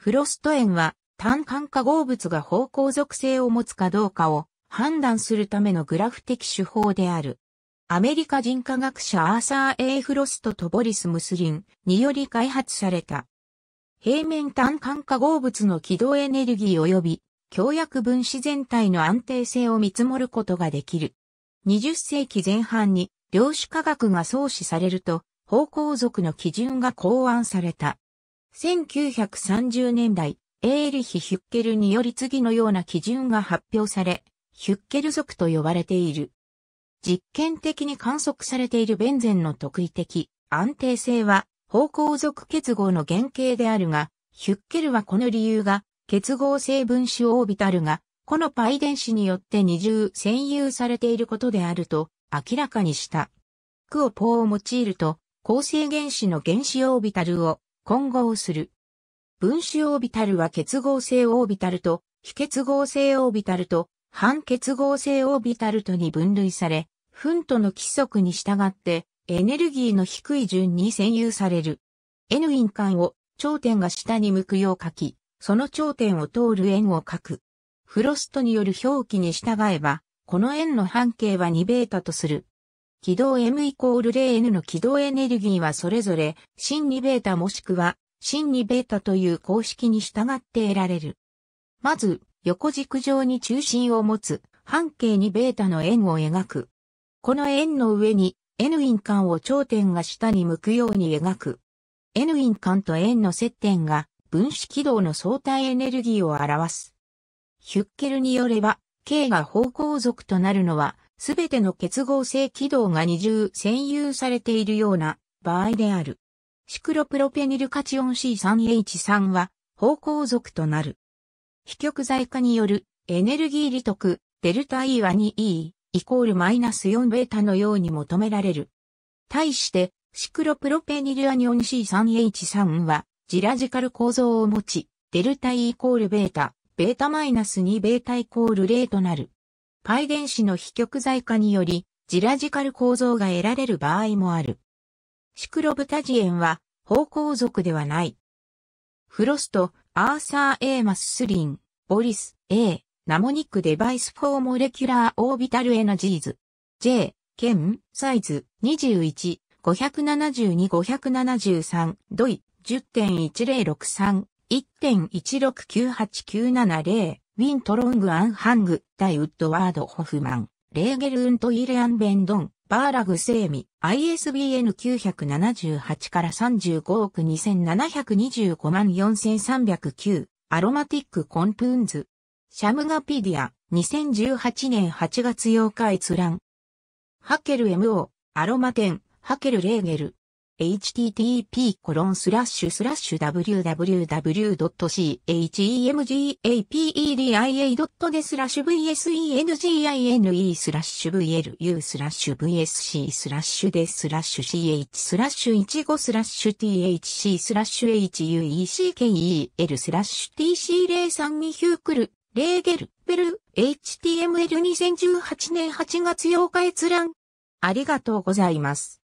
フロスト塩は単管化合物が方向属性を持つかどうかを判断するためのグラフ的手法である。アメリカ人科学者アーサー・エイフロストとボリス・ムスリンにより開発された。平面単管化合物の軌道エネルギー及び強薬分子全体の安定性を見積もることができる。20世紀前半に量子科学が創始されると方向属の基準が考案された。1930年代、エーリヒ・ヒュッケルにより次のような基準が発表され、ヒュッケル族と呼ばれている。実験的に観測されているベンゼンの特異的安定性は方向属結合の原型であるが、ヒュッケルはこの理由が結合性分子オービタルがこのパイ電子によって二重占有されていることであると明らかにした。クオポーを用いると構成原子の原子オービタルを混合する。分子オービタルは結合性オービタルと、非結合性オービタルと、反結合性オービタルとに分類され、分との規則に従って、エネルギーの低い順に占有される。N 因間を、頂点が下に向くよう書き、その頂点を通る円を書く。フロストによる表記に従えば、この円の半径は 2β とする。軌道 M イコール 0N の軌道エネルギーはそれぞれ、真2ベータもしくは、真2ベータという公式に従って得られる。まず、横軸上に中心を持つ、半径2ベータの円を描く。この円の上に、N 因間を頂点が下に向くように描く。N 因間と円の接点が、分子軌道の相対エネルギーを表す。ヒュッケルによれば、K が方向属となるのは、すべての結合性軌道が二重占有されているような場合である。シクロプロペニルカチオン C3H3 は方向属となる。非極材化によるエネルギー利得、デルタ E は 2E イコールマイナス4ベータのように求められる。対して、シクロプロペニルアニオン C3H3 はジラジカル構造を持ち、デルタ E イコールベータ、ベータマイナス2ベータイコール0となる。パイ電子の非極材化により、ジラジカル構造が得られる場合もある。シクロブタジエンは、方向属ではない。フロスト、アーサー・エーマス・スリン、ボリス、A、ナモニック・デバイス・フォー・モレキュラー・オービタル・エナジーズ、J、ケン、サイズ、21、572-573、ドイ、10.1063 1.169897-0、ウィントロングアンハング、ダイウッドワードホフマン、レーゲルウントイレアンベンドン、バーラグセーミ、ISBN 978から35億2725万4309、アロマティックコンプーンズ、シャムガピディア、2018年8月8日閲覧。ハケル MO、アロマテン、ハケルレーゲル、h t t p コロンススララッッシシュュ w w w c h e m g a p e d i a d e スラッシュ vsengine スラッシュ vlu スラッシュ vsc スラッシュでスラッシュ ch スラッシュ15スラッシュ thc スラッシュ hueckel スラッシュ tc03 ミヒュークルレーゲルベル html2018 年8月8日閲覧ありがとうございます。